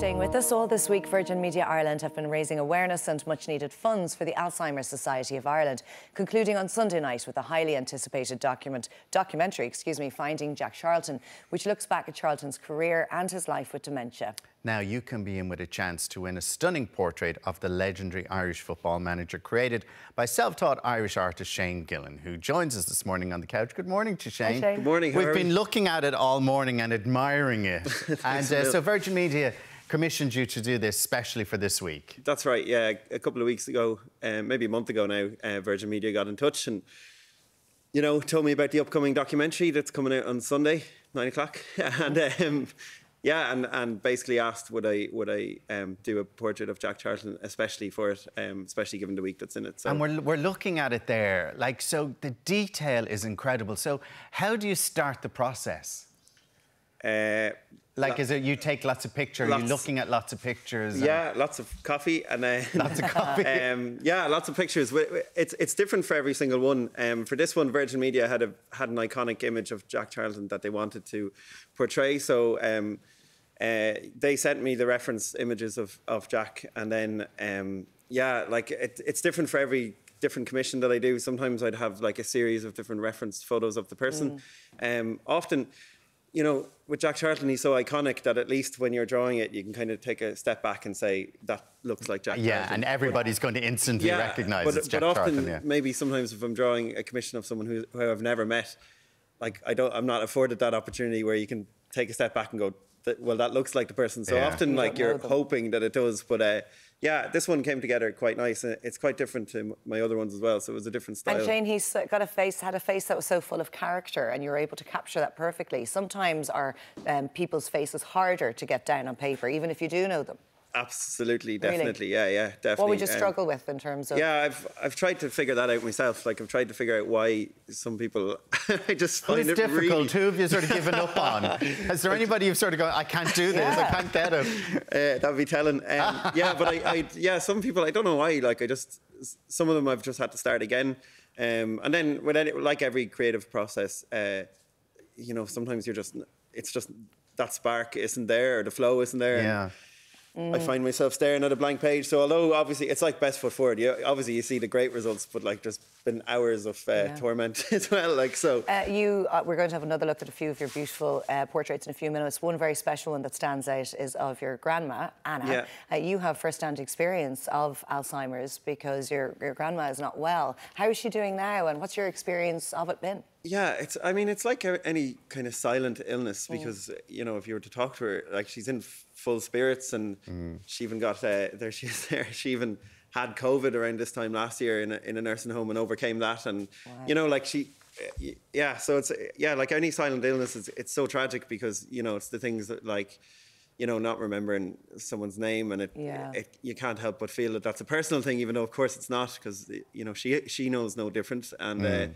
staying with us all this week, Virgin Media Ireland have been raising awareness and much needed funds for the Alzheimer's Society of Ireland, concluding on Sunday night with a highly anticipated document, documentary, excuse me, Finding Jack Charlton, which looks back at Charlton's career and his life with dementia. Now you can be in with a chance to win a stunning portrait of the legendary Irish football manager created by self-taught Irish artist Shane Gillan, who joins us this morning on the couch. Good morning to Shane. Hi, Shane. Good morning. We've Harry. been looking at it all morning and admiring it. and uh, so Virgin Media commissioned you to do this especially for this week. That's right, yeah. A couple of weeks ago, uh, maybe a month ago now, uh, Virgin Media got in touch and, you know, told me about the upcoming documentary that's coming out on Sunday, nine o'clock. and, um, yeah, and, and basically asked would I would I um, do a portrait of Jack Charlton, especially for it, um, especially given the week that's in it. So. And we're we're looking at it there, like so. The detail is incredible. So how do you start the process? Uh, like, is it you take lots of pictures? you're looking at lots of pictures. Yeah, and... lots of coffee and then lots of coffee. Um, yeah, lots of pictures. It's it's different for every single one. Um, for this one, Virgin Media had a had an iconic image of Jack Charlton that they wanted to portray. So. Um, uh, they sent me the reference images of, of Jack, and then um, yeah, like it, it's different for every different commission that I do. Sometimes I'd have like a series of different reference photos of the person. Mm. Um, often, you know, with Jack Charlton, he's so iconic that at least when you're drawing it, you can kind of take a step back and say that looks like Jack. Yeah, Charlton. and everybody's but, going to instantly yeah, recognise it's Jack but often, Charlton. Yeah. Maybe sometimes if I'm drawing a commission of someone who, who I've never met, like I don't, I'm not afforded that opportunity where you can take a step back and go, that, well, that looks like the person. So yeah. often, like you're hoping that it does, but uh, yeah, this one came together quite nice. and uh, It's quite different to my other ones as well, so it was a different style. And Shane, he's uh, got a face, had a face that was so full of character, and you're able to capture that perfectly. Sometimes our um, people's faces harder to get down on paper, even if you do know them. Absolutely, definitely, really? yeah, yeah, definitely. What would you struggle with in terms of? Yeah, I've I've tried to figure that out myself. Like I've tried to figure out why some people I just find well, it difficult. Really... Who have you sort of given up on? Is there anybody you've sort of gone, I can't do this, yeah. I can't get it? Uh, that'd be telling. Um, yeah, but I, I, yeah, some people I don't know why. Like I just some of them I've just had to start again, um, and then with any, like every creative process, uh, you know, sometimes you're just it's just that spark isn't there, or the flow isn't there. Yeah. And, Mm. I find myself staring at a blank page. So although obviously it's like best foot forward, you, obviously you see the great results, but like just been hours of uh, yeah. torment as well. Like so, uh, you uh, we're going to have another look at a few of your beautiful uh, portraits in a few minutes. One very special one that stands out is of your grandma Anna. Yeah. Uh, you have first-hand experience of Alzheimer's because your your grandma is not well. How is she doing now, and what's your experience of it been? Yeah, it's. I mean, it's like any kind of silent illness mm. because mm. you know if you were to talk to her, like she's in full spirits, and mm. she even got uh, there. She is there. She even had COVID around this time last year in a, in a nursing home and overcame that. And wow. you know, like she, yeah. So it's yeah, like any silent illness, it's it's so tragic because you know it's the things that like. You know, not remembering someone's name, and it, yeah. it you can't help but feel that that's a personal thing, even though of course it's not, because you know she she knows no different, and uh, mm. uh,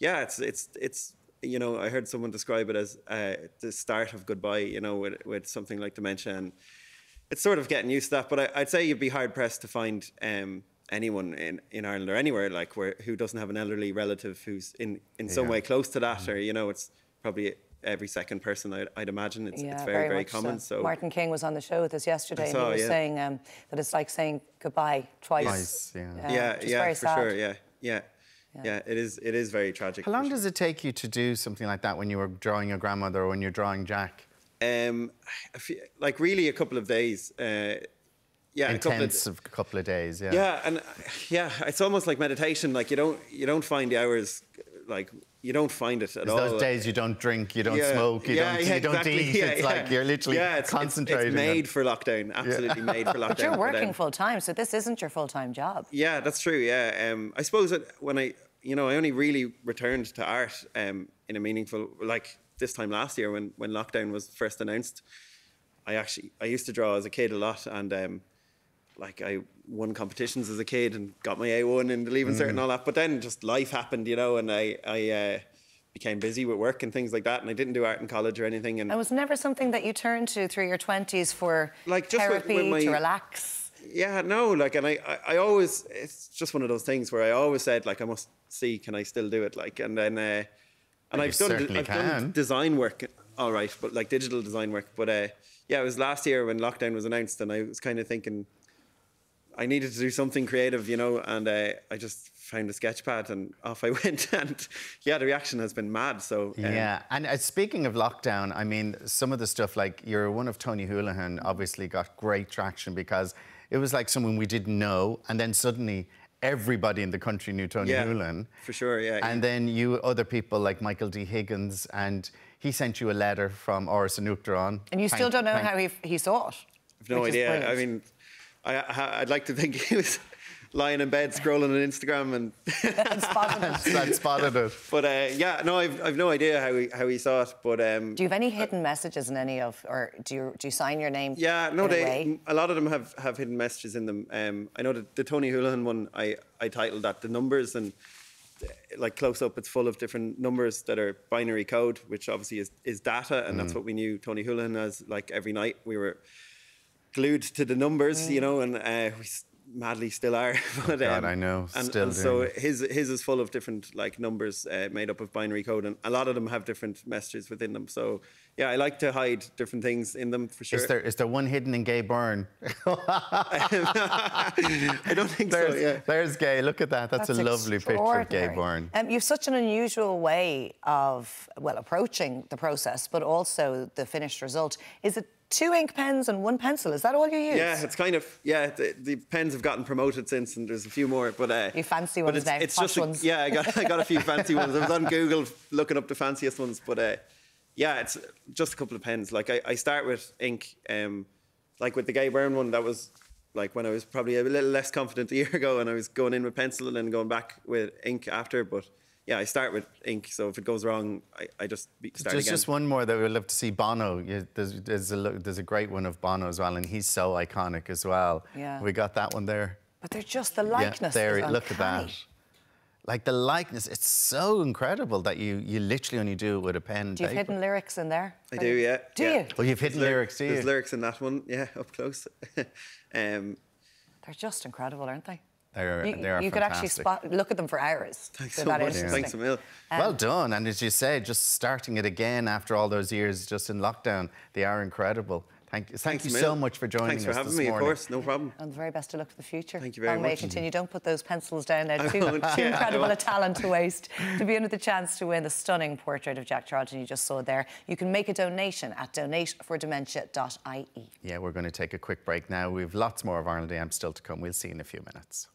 yeah, it's it's it's you know I heard someone describe it as uh, the start of goodbye, you know, with with something like dementia, and it's sort of getting used to that. But I, would say you'd be hard pressed to find um, anyone in, in Ireland or anywhere like where who doesn't have an elderly relative who's in in some yeah. way close to that, mm or you know, it's probably every second person, I'd, I'd imagine. It's, yeah, it's very, very, very common. So. so. Martin King was on the show with us yesterday, saw, and he was yeah. saying um, that it's like saying goodbye twice. Twice, yeah, yeah, yeah for sad. sure, yeah, yeah. Yeah. it is. It is very tragic. How long sure. does it take you to do something like that when you were drawing your grandmother or when you're drawing Jack? um, few, like really a couple of days. Uh, yeah, intense a couple, of, a couple of days. Yeah, yeah, and uh, yeah, it's almost like meditation. Like you don't you don't find the hours like you don't find it at it's all. Those days you don't drink, you don't yeah. smoke, you yeah, don't yeah, you don't exactly. eat. it's like you're literally yeah, it's, concentrating. It's, made on... for lockdown, absolutely made for lockdown. But you're working full time, so this isn't your full time job. Yeah, that's true. Yeah, um, I suppose when I you know I only really returned to art um, in a meaningful like this time last year when when lockdown was first announced, I actually I used to draw as a kid a lot, and um, like I won competitions as a kid and got my A one and the leaving mm. cert and mm. all that. But then just life happened, you know, and I I. Uh, became busy with work and things like that, and I didn't do art in college or anything. And it was never something that you turned to through your twenties for like just therapy with, with my, to relax. Yeah, no, like, and I, I, I, always, it's just one of those things where I always said like, I must see, can I still do it? Like, and then uh, and I've done, I've done design work, all right, but like digital design work. But uh, yeah, it was last year when lockdown was announced, and I was kind of thinking I needed to do something creative, you know, and uh, I just found a sketchpad and off I went. And yeah, the reaction has been mad. So um. yeah, and uh, speaking of lockdown, I mean, some of the stuff like you're one of Tony Houlihan obviously got great traction because it was like someone we didn't know, and then suddenly everybody in the country knew Tony yeah, Newlin. For sure, yeah. And yeah. then you other people like Michael D. Higgins, and he sent you a letter from Oris Anukdaron. And you thank, still don't know thank, how he, he saw it. I've no idea. I mean, I, would like to think he was lying in bed scrolling on Instagram and, spotted it. spotted it. But uh, yeah, no, I've, I've no idea how he, how he saw it. But um, do you have any hidden uh, messages in any of, or do you do you sign your name? Yeah, no, they, a, a, lot of them have, have hidden messages in them. Um, I know that the Tony Houlihan one, I I titled that the numbers and uh, like close up, it's full of different numbers that are binary code, which obviously is is data, and mm. that's what we knew Tony Houlihan as. Like every night, we were glued to the numbers, mm. you know, and uh, we madly still are. but, God, um, I know. And, and so his his is full of different like numbers uh, made up of binary code, and a lot of them have different messages within them. So yeah, I like to hide different things in them for sure. Is there is there one hidden in Gay Byrne? I don't think there's, so. Yeah. There's Gay. Look at that. That's, That's a lovely picture of Gay Byrne. Um, you've such an unusual way of well approaching the process, but also the finished result. Is it two ink pens and one pencil. Is that all you use? Yeah, it's kind of yeah. The, the pens have gotten promoted since, and there's a few more. But uh, you fancy ones it's, now, it's just ones. A, yeah, I got I got a few fancy ones. I was on Google looking up the fanciest ones, but uh, yeah, it's just a couple of pens. Like I, I start with ink, um, like with the Gay Byrne one. That was like when I was probably a little less confident a year ago, and I was going in with pencil and then going back with ink after, but yeah, I start with ink. So if it goes wrong, I, I just start just, again. Just one more that we'd love to see Bono. There's, there's, a, there's a great one of Bono as well, and he's so iconic as well. Yeah. We got that one there. But they're just the likeness. Yeah, look at that. Like the likeness, it's so incredible that you you literally only do it with a pen. Do you paper. hidden lyrics in there? I do, yeah. Do yeah. you? Well, you've hidden there's lyrics, do you? There's lyrics in that one, yeah, up close. um, they're just incredible, aren't they? They're, you, they are you could actually spot, look at them for hours. Thanks so, so much. Thanks a Um, well done. And as you say, just starting it again after all those years just in lockdown, they are incredible. Thank you, thank you so much for joining us. Thanks for having me, morning. of course, no problem. And the very best of luck for the future. Thank you very Long much. May continue. Don't put those pencils down there. Too, too incredible a talent to waste. to be in with the chance to win the stunning portrait of Jack Charlton you just saw there, you can make a donation at donatefordementia.ie. Yeah, we're going to take a quick break now. We've lots more of Arnold AM still to come. We'll see you in a few minutes.